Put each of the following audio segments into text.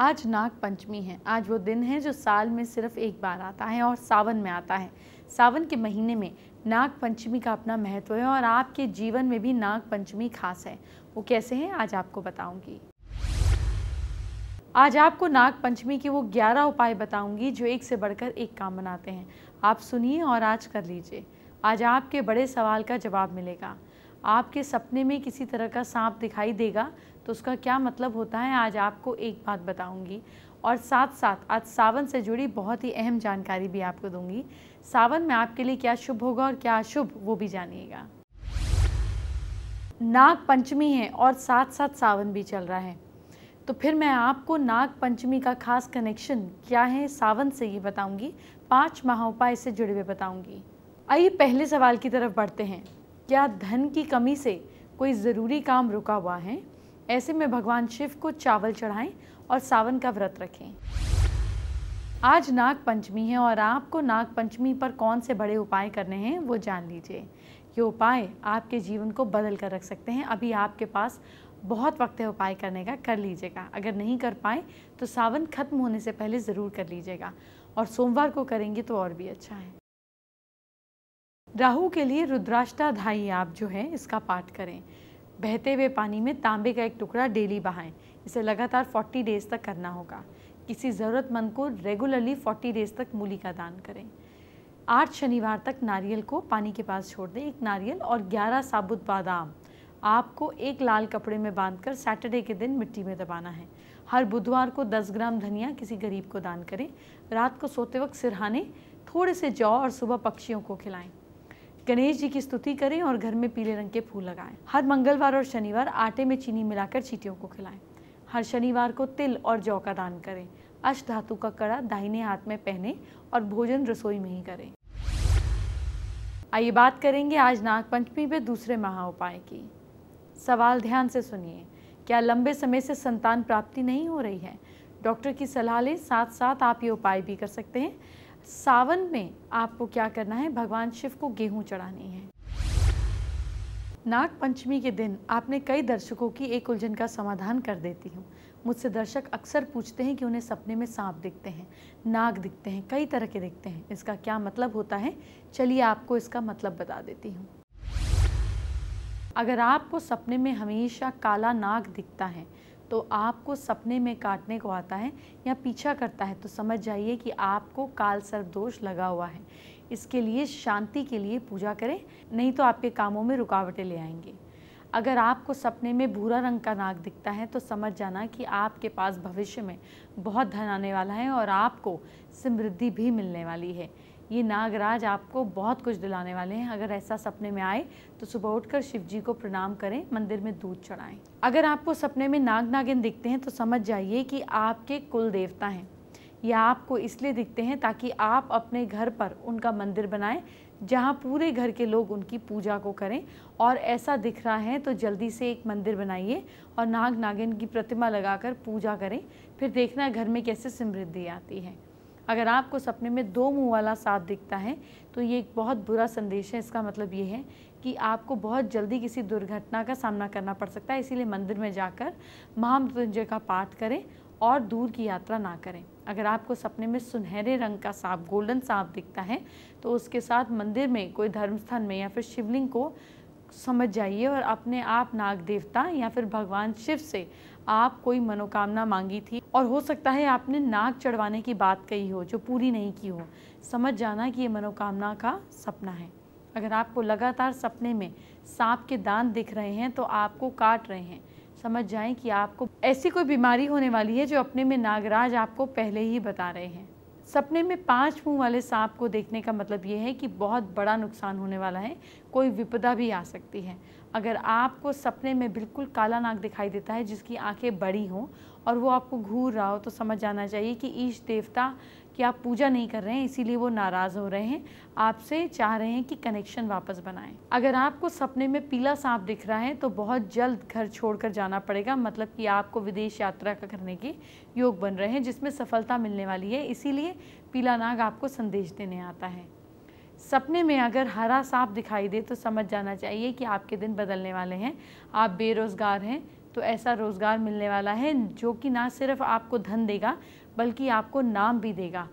आज नाग पंचमी है आज वो दिन है जो साल में सिर्फ एक बार आता है और सावन में आता है सावन के महीने में नाग पंचमी का अपना महत्व है और आपके जीवन में भी नाग पंचमी खास है वो कैसे है आज आपको बताऊंगी आज आपको नाग पंचमी के वो ग्यारह उपाय बताऊंगी जो एक से बढ़कर एक काम बनाते हैं आप सुनिए और आज कर लीजिए आज आपके बड़े सवाल का जवाब मिलेगा आपके सपने में किसी तरह का सांप दिखाई देगा तो उसका क्या मतलब होता है आज आपको एक बात बताऊंगी और साथ साथ आज सावन से जुड़ी बहुत ही अहम जानकारी भी आपको दूंगी सावन में आपके लिए क्या शुभ होगा और क्या अशुभ वो भी जानिएगा नाग पंचमी है और साथ साथ सावन भी चल रहा है तो फिर मैं आपको नाग पंचमी का खास कनेक्शन क्या है सावन से ये बताऊंगी पांच महाउपाय से जुड़े हुए बताऊंगी आइए पहले सवाल की तरफ बढ़ते हैं क्या धन की कमी से कोई ज़रूरी काम रुका हुआ है ऐसे में भगवान शिव को चावल चढ़ाएं और सावन का व्रत रखें आज नाग पंचमी है और आपको नाग पंचमी पर कौन से बड़े उपाय करने हैं वो जान लीजिए ये उपाय आपके जीवन को बदल कर रख सकते हैं अभी आपके पास बहुत वक्त है उपाय करने का कर लीजिएगा अगर नहीं कर पाए तो सावन खत्म होने से पहले ज़रूर कर लीजिएगा और सोमवार को करेंगे तो और भी अच्छा है राहु के लिए रुद्राष्टाधाई आप जो है इसका पाठ करें बहते हुए पानी में तांबे का एक टुकड़ा डेली बहाएं इसे लगातार 40 डेज तक करना होगा किसी ज़रूरतमंद को रेगुलरली 40 डेज तक मूली का दान करें आठ शनिवार तक नारियल को पानी के पास छोड़ दें एक नारियल और 11 साबुत बादाम आपको एक लाल कपड़े में बांधकर सैटरडे के दिन मिट्टी में दबाना है हर बुधवार को 10 ग्राम धनिया किसी गरीब को दान करें रात को सोते वक्त सिरहाने थोड़े से जौ और सुबह पक्षियों को खिलाएं गणेश जी की स्तुति करें और घर में पीले रंग के फूल लगाएं। हर मंगलवार और शनिवार आटे में चीनी मिलाकर चीटियों को खिलाएं। हर शनिवार को तिल और जौ का दान करें अष्ट धातु का कड़ा दाहिने हाथ में पहने और भोजन रसोई में ही करें आइए बात करेंगे आज नागपंचमी पे दूसरे महा उपाय की सवाल ध्यान से सुनिए क्या लंबे समय से संतान प्राप्ति नहीं हो रही है डॉक्टर की सलाह लें साथ साथ आप ये उपाय भी कर सकते हैं सावन में आपको क्या करना है भगवान शिव को गेहूं चढ़ानी है नाग पंचमी के दिन आपने कई दर्शकों की एक उलझन का समाधान कर देती हूँ मुझसे दर्शक अक्सर पूछते हैं कि उन्हें सपने में सांप दिखते हैं नाग दिखते हैं कई तरह के दिखते हैं इसका क्या मतलब होता है चलिए आपको इसका मतलब बता देती हूँ अगर आपको सपने में हमेशा काला नाग दिखता है तो आपको सपने में काटने को आता है या पीछा करता है तो समझ जाइए कि आपको काल सर्प दोष लगा हुआ है इसके लिए शांति के लिए पूजा करें नहीं तो आपके कामों में रुकावटें ले आएंगे अगर आपको सपने में भूरा रंग का नाग दिखता है तो समझ जाना कि आपके पास भविष्य में बहुत धन आने वाला है और आपको समृद्धि भी मिलने वाली है ये नागराज आपको बहुत कुछ दिलाने वाले हैं अगर ऐसा सपने में आए तो सुबह उठकर शिव जी को प्रणाम करें मंदिर में दूध चढ़ाएं अगर आपको सपने में नाग नागिन दिखते हैं तो समझ जाइए कि आपके कुल देवता हैं या आपको इसलिए दिखते हैं ताकि आप अपने घर पर उनका मंदिर बनाएं जहां पूरे घर के लोग उनकी पूजा को करें और ऐसा दिख रहा है तो जल्दी से एक मंदिर बनाइए और नाग नागिन की प्रतिमा लगाकर पूजा करें फिर देखना घर में कैसे समृद्धि आती है अगर आपको सपने में दो मुंह वाला साथ दिखता है तो ये एक बहुत बुरा संदेश है इसका मतलब ये है कि आपको बहुत जल्दी किसी दुर्घटना का सामना करना पड़ सकता है इसीलिए मंदिर में जाकर महामृत्युंजय का पाठ करें और दूर की यात्रा ना करें अगर आपको सपने में सुनहरे रंग का सांप गोल्डन सांप दिखता है तो उसके साथ मंदिर में कोई धर्मस्थान में या फिर शिवलिंग को समझ जाइए और अपने आप नाग देवता या फिर भगवान शिव से आप कोई मनोकामना मांगी थी और हो सकता है आपने नाक चढ़वाने की बात कही हो जो पूरी नहीं की हो समझ जाना कि ये मनोकामना का सपना है अगर आपको लगातार सपने में सांप के दांत दिख रहे हैं तो आपको काट रहे हैं समझ जाएं कि आपको ऐसी कोई बीमारी होने वाली है जो अपने में नागराज आपको पहले ही बता रहे हैं सपने में पांच मुंह वाले सांप को देखने का मतलब ये है कि बहुत बड़ा नुकसान होने वाला है कोई विपदा भी आ सकती है अगर आपको सपने में बिल्कुल काला नाग दिखाई देता है जिसकी आंखें बड़ी हों और वो आपको घूर रहा हो तो समझ जाना चाहिए कि ईश देवता की आप पूजा नहीं कर रहे हैं इसीलिए वो नाराज़ हो रहे हैं आपसे चाह रहे हैं कि कनेक्शन वापस बनाएं अगर आपको सपने में पीला सांप दिख रहा है तो बहुत जल्द घर छोड़कर जाना पड़ेगा मतलब कि आपको विदेश यात्रा का करने के योग बन रहे हैं जिसमें सफलता मिलने वाली है इसीलिए पीला नाग आपको संदेश देने आता है सपने में अगर हरा सांप दिखाई दे तो समझ जाना चाहिए कि आपके दिन बदलने वाले हैं आप बेरोज़गार हैं तो ऐसा रोज़गार मिलने वाला है जो कि ना सिर्फ आपको धन देगा बल्कि आपको नाम भी देगा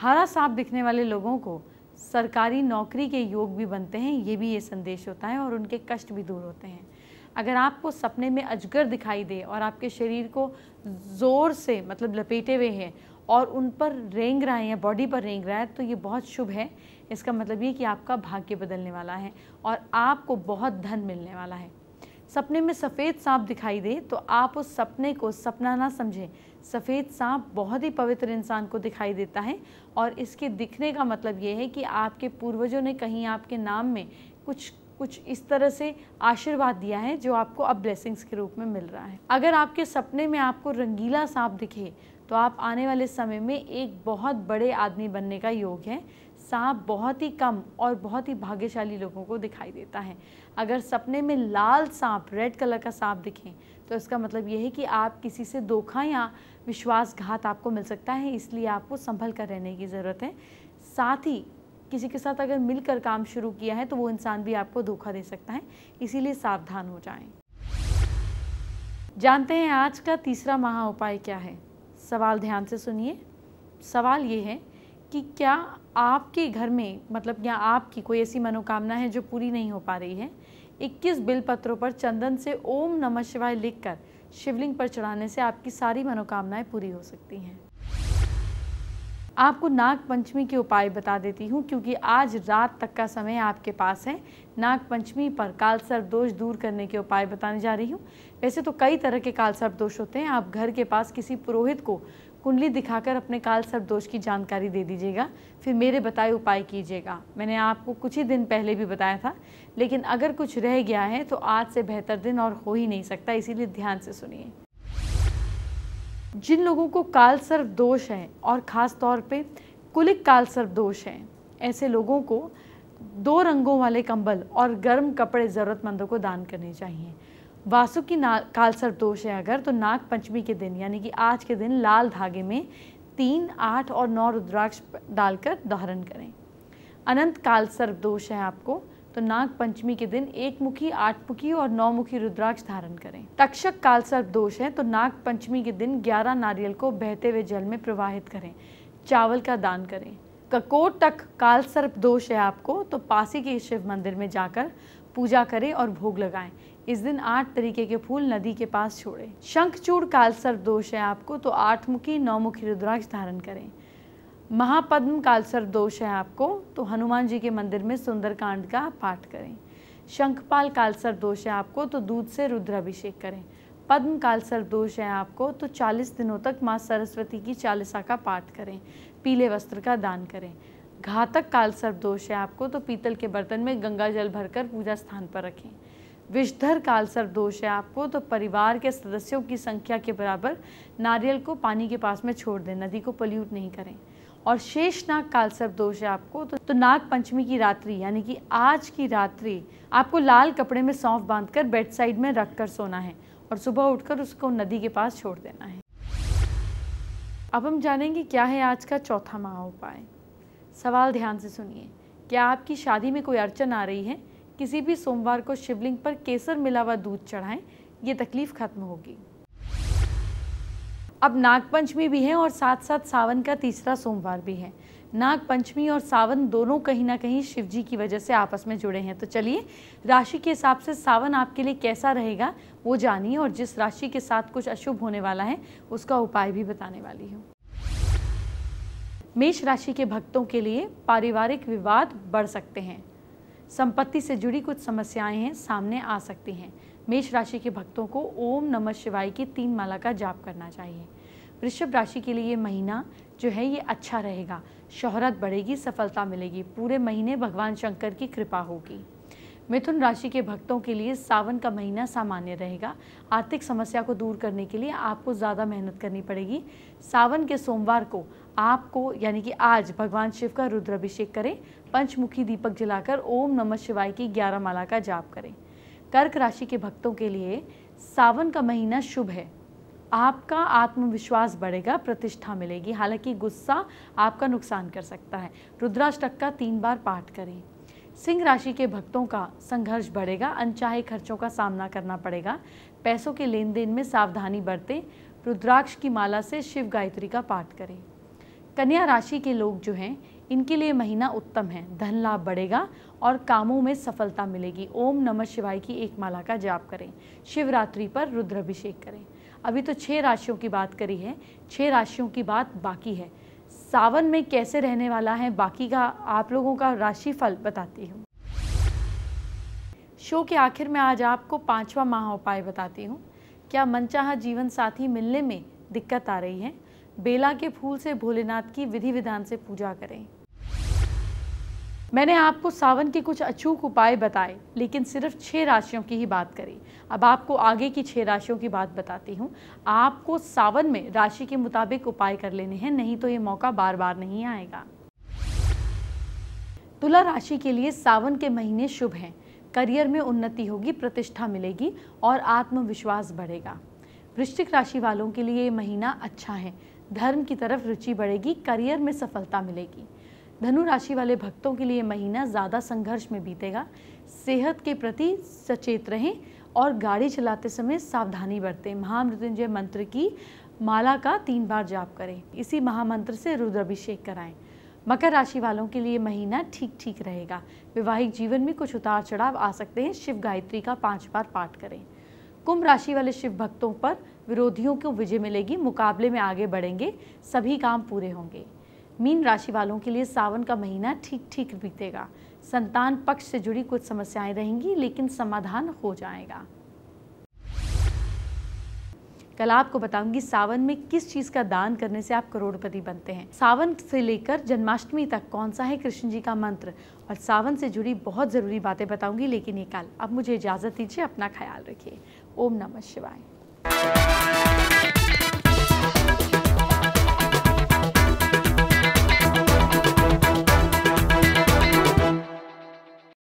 हरा सांप दिखने वाले लोगों को सरकारी नौकरी के योग भी बनते हैं ये भी ये संदेश होता है और उनके कष्ट भी दूर होते हैं अगर आपको सपने में अजगर दिखाई दे और आपके शरीर को ज़ोर से मतलब लपेटे हुए हैं और उन पर रेंग रहा है या बॉडी पर रेंग रहा है तो ये बहुत शुभ है इसका मतलब ये कि आपका भाग्य बदलने वाला है और आपको बहुत धन मिलने वाला है सपने में सफ़ेद सांप दिखाई दे तो आप उस सपने को सपना ना समझें सफ़ेद सांप बहुत ही पवित्र इंसान को दिखाई देता है और इसके दिखने का मतलब ये है कि आपके पूर्वजों ने कहीं आपके नाम में कुछ कुछ इस तरह से आशीर्वाद दिया है जो आपको अब ब्लेसिंग्स के रूप में मिल रहा है अगर आपके सपने में आपको रंगीला सांप दिखे तो आप आने वाले समय में एक बहुत बड़े आदमी बनने का योग है सांप बहुत ही कम और बहुत ही भाग्यशाली लोगों को दिखाई देता है अगर सपने में लाल सांप रेड कलर का सांप दिखें तो इसका मतलब यह है कि आप किसी से धोखा या विश्वासघात आपको मिल सकता है इसलिए आपको संभल कर रहने की ज़रूरत है साथ ही किसी के साथ अगर मिलकर काम शुरू किया है तो वो इंसान भी आपको धोखा दे सकता है इसीलिए सावधान हो जाएं। जानते हैं आज का तीसरा महा उपाय क्या है सवाल ध्यान से सुनिए सवाल ये है कि क्या आपके घर में मतलब क्या आपकी कोई ऐसी मनोकामना है जो पूरी नहीं हो पा रही है 21 पत्रों पर चंदन से ओम नमः शिवाय लिखकर शिवलिंग पर चढ़ाने से आपकी सारी मनोकामनाएं पूरी हो सकती हैं आपको नाग पंचमी के उपाय बता देती हूँ क्योंकि आज रात तक का समय आपके पास है नाग पंचमी पर काल सर्प दोष दूर करने के उपाय बताने जा रही हूँ वैसे तो कई तरह के काल सर्प दोष होते हैं आप घर के पास किसी पुरोहित को कुंडली दिखाकर अपने काल सर्प दोष की जानकारी दे दीजिएगा फिर मेरे बताए उपाय कीजिएगा मैंने आपको कुछ ही दिन पहले भी बताया था लेकिन अगर कुछ रह गया है तो आज से बेहतर दिन और हो ही नहीं सकता इसीलिए ध्यान से सुनिए जिन लोगों को काल सर्व दोष है और ख़ास तौर पे कुलिक काल सर्व दोष है ऐसे लोगों को दो रंगों वाले कंबल और गर्म कपड़े ज़रूरतमंदों को दान करने चाहिए वासु की ना काल सर्व दोष है अगर तो नाग पंचमी के दिन यानी कि आज के दिन लाल धागे में तीन आठ और नौ रुद्राक्ष डालकर धारण करें अनंत काल सर्व दोष है आपको तो नाग पंचमी के दिन एक मुखी आठ मुखी और नौ मुखी रुद्राक्ष धारण करें तक्षक काल सर्प दोष है तो नाग पंचमी के दिन ग्यारह नारियल को बहते हुए जल में प्रवाहित करें चावल का दान करें ककोट तक काल सर्प दोष है आपको तो पासी के शिव मंदिर में जाकर पूजा करें और भोग लगाएं इस दिन आठ तरीके के फूल नदी के पास छोड़ें शंखचूड़ काल सर्प दोष है आपको तो आठ मुखी नौ मुखी रुद्राक्ष धारण करें महापद्म कालसर दोष है आपको तो हनुमान जी के मंदिर में सुंदरकांड का पाठ करें शंखपाल कालसर दोष है आपको तो दूध से रुद्राभिषेक करें पद्म कालसर दोष है आपको तो 40 दिनों तक माँ सरस्वती की चालीसा का पाठ करें पीले वस्त्र का दान करें घातक कालसर दोष है आपको तो पीतल के बर्तन में गंगा जल भरकर पूजा स्थान पर रखें विषधर काल दोष है आपको तो परिवार के सदस्यों की संख्या के बराबर नारियल को पानी के पास में छोड़ दें नदी को पोल्यूट नहीं करें और शेष नाग काल दोष है आपको तो, तो नाग पंचमी की रात्रि यानी कि आज की रात्रि आपको लाल कपड़े में सौंफ बांधकर बेड साइड में रख कर सोना है और सुबह उठकर उसको नदी के पास छोड़ देना है अब हम जानेंगे क्या है आज का चौथा महा उपाय सवाल ध्यान से सुनिए क्या आपकी शादी में कोई अड़चन आ रही है किसी भी सोमवार को शिवलिंग पर केसर मिला हुआ दूध चढ़ाएं ये तकलीफ खत्म होगी अब नागपंचमी भी है और साथ साथ सावन का तीसरा सोमवार भी है नाग पंचमी और सावन दोनों कहीं ना कहीं शिव जी की वजह से आपस में जुड़े हैं तो चलिए राशि के हिसाब से सावन आपके लिए कैसा रहेगा वो जानिए और जिस राशि के साथ कुछ अशुभ होने वाला है उसका उपाय भी बताने वाली हूँ मेष राशि के भक्तों के लिए पारिवारिक विवाद बढ़ सकते हैं संपत्ति से जुड़ी कुछ समस्याएं हैं सामने आ सकती हैं मेष राशि के भक्तों को ओम नमः शिवाय की तीन माला का जाप करना चाहिए वृषभ राशि के लिए महीना जो है ये अच्छा रहेगा शोहरत बढ़ेगी सफलता मिलेगी पूरे महीने भगवान शंकर की कृपा होगी मिथुन राशि के भक्तों के लिए सावन का महीना सामान्य रहेगा आर्थिक समस्या को दूर करने के लिए आपको ज़्यादा मेहनत करनी पड़ेगी सावन के सोमवार को आपको यानी कि आज भगवान शिव का रुद्राभिषेक करें पंचमुखी दीपक जलाकर ओम नमः शिवाय की ग्यारह माला का जाप करें कर्क राशि के भक्तों के लिए सावन का महीना शुभ है आपका आत्मविश्वास बढ़ेगा प्रतिष्ठा मिलेगी हालांकि गुस्सा आपका नुकसान कर सकता है रुद्राष्टक का तीन बार पाठ करें सिंह राशि के भक्तों का संघर्ष बढ़ेगा अनचाहे खर्चों का सामना करना पड़ेगा पैसों के लेन देन में सावधानी बरतें रुद्राक्ष की माला से शिव गायत्री का पाठ करें कन्या राशि के लोग जो हैं इनके लिए महीना उत्तम है धन लाभ बढ़ेगा और कामों में सफलता मिलेगी ओम नमः शिवाय की एक माला का जाप करें शिवरात्रि पर रुद्राभिषेक करें अभी तो छः राशियों की बात करी है छः राशियों की बात बाकी है सावन में कैसे रहने वाला है बाकी का आप लोगों का राशिफल बताती हूँ शो के आखिर में आज आपको पांचवा महा उपाय बताती हूँ क्या मनचाहा जीवन साथी मिलने में दिक्कत आ रही है बेला के फूल से भोलेनाथ की विधि विधान से पूजा करें मैंने आपको सावन के कुछ अचूक उपाय बताए लेकिन सिर्फ छह राशियों की ही बात करी अब आपको आगे की छह राशियों की बात बताती हूँ आपको सावन में राशि के मुताबिक उपाय कर लेने हैं नहीं तो ये मौका बार बार नहीं आएगा तुला राशि के लिए सावन के महीने शुभ हैं करियर में उन्नति होगी प्रतिष्ठा मिलेगी और आत्मविश्वास बढ़ेगा वृश्चिक राशि वालों के लिए ये महीना अच्छा है धर्म की तरफ रुचि बढ़ेगी करियर में सफलता मिलेगी धनु राशि वाले भक्तों के लिए महीना ज़्यादा संघर्ष में बीतेगा सेहत के प्रति सचेत रहें और गाड़ी चलाते समय सावधानी बरतें महामृत्युंजय मंत्र की माला का तीन बार जाप करें इसी महामंत्र से रुद्राभिषेक कराएं मकर राशि वालों के लिए महीना ठीक ठीक रहेगा वैवाहिक जीवन में कुछ उतार चढ़ाव आ सकते हैं शिव गायत्री का पांच बार पाठ करें कुंभ राशि वाले शिव भक्तों पर विरोधियों को विजय मिलेगी मुकाबले में आगे बढ़ेंगे सभी काम पूरे होंगे मीन राशि वालों के लिए सावन का महीना ठीक ठीक बीतेगा संतान पक्ष से जुड़ी कुछ समस्याएं रहेंगी लेकिन समाधान हो जाएगा कल आपको बताऊंगी सावन में किस चीज का दान करने से आप करोड़पति बनते हैं सावन से लेकर जन्माष्टमी तक कौन सा है कृष्ण जी का मंत्र और सावन से जुड़ी बहुत ज़रूरी बातें बताऊंगी लेकिन ये कल अब मुझे इजाज़त दीजिए अपना ख्याल रखिए ओम नमः शिवाय